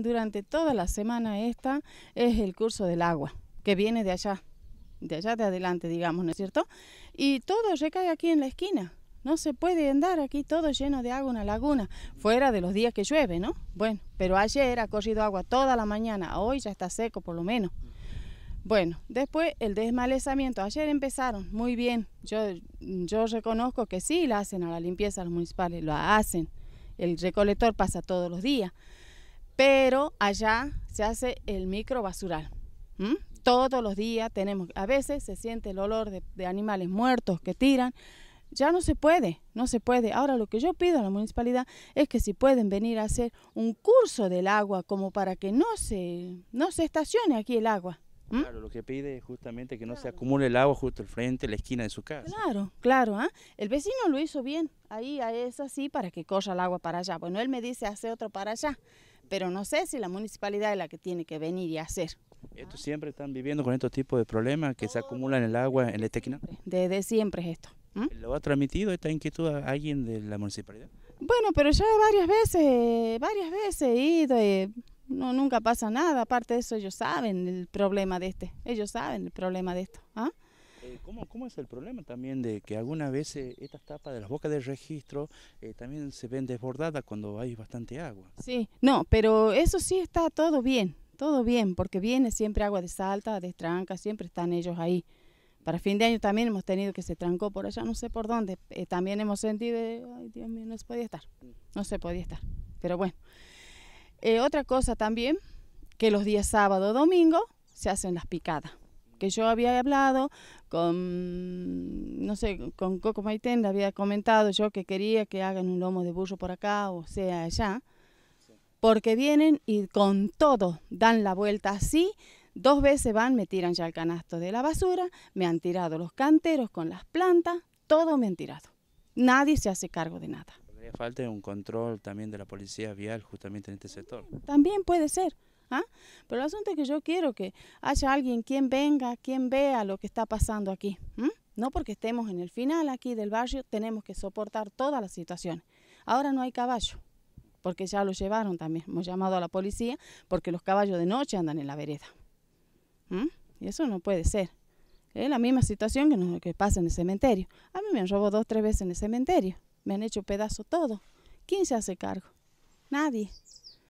Durante toda la semana esta es el curso del agua, que viene de allá, de allá de adelante, digamos, ¿no es cierto? Y todo recae aquí en la esquina. No se puede andar aquí todo lleno de agua, una laguna, fuera de los días que llueve, ¿no? Bueno, pero ayer ha corrido agua toda la mañana, hoy ya está seco por lo menos. Bueno, después el desmalezamiento. Ayer empezaron muy bien. Yo, yo reconozco que sí la hacen a la limpieza los municipales, lo hacen. El recolector pasa todos los días pero allá se hace el microbasural. basural. Todos los días tenemos, a veces se siente el olor de, animales muertos que tiran. Ya no se puede, no se puede. Ahora lo que yo pido a la municipalidad es que si pueden venir a hacer un curso del agua como para que no se, no se estacione aquí el agua. Claro, lo que pide es justamente que no se acumule el agua justo al frente, la esquina de su casa. Claro, claro. ¿ah? El vecino lo hizo bien, ahí es así para que corra el agua para allá. Bueno, él me dice hace otro para allá pero no sé si la municipalidad es la que tiene que venir y hacer. ¿Estos siempre están viviendo con estos tipos de problemas que se acumulan en el agua en este esquina? Desde siempre es esto. ¿Lo ha transmitido esta inquietud a alguien de la municipalidad? Bueno, pero ya varias veces, varias veces he ido, y no, nunca pasa nada. Aparte de eso, ellos saben el problema de este, ellos saben el problema de esto. ¿ah? Eh, ¿cómo, es el problema también de que algunas veces estas tapas de las bocas de registro eh, también se ven desbordadas cuando hay bastante agua? Sí, no, pero eso sí está todo bien, todo bien, porque viene siempre agua de Salta, de Tranca, siempre están ellos ahí. Para fin de año también hemos tenido que se trancó por allá, no sé por dónde. Eh, también hemos sentido, ay Dios mío, no se podía estar, no se podía estar. Pero bueno, otra cosa también, que los días sábado, domingo, se hacen las picadas que yo había hablado con, no sé, con Coco Maitén, le había comentado yo que quería que hagan un lomo de burro por acá o sea allá, porque vienen y con todo dan la vuelta así, dos veces van, me tiran ya el canasto de la basura, me han tirado los canteros con las plantas, todo me han tirado. Nadie se hace cargo de nada. Podría falta un control también de la policía vial justamente en este sector. También puede ser. ¿Ah? Pero el asunto es que yo quiero que haya alguien quien venga, quien vea lo que está pasando aquí. No porque estemos en el final aquí del barrio, tenemos que soportar todas las situaciones. Ahora no hay caballo, porque ya lo llevaron también. Hemos llamado a la policía porque los caballos de noche andan en la vereda. Y eso no puede ser. Es la misma situación que, nos, que pasa en el cementerio. A mí me han robado dos, tres veces en el cementerio. Me han hecho pedazo todo. ¿Quién se hace cargo? Nadie.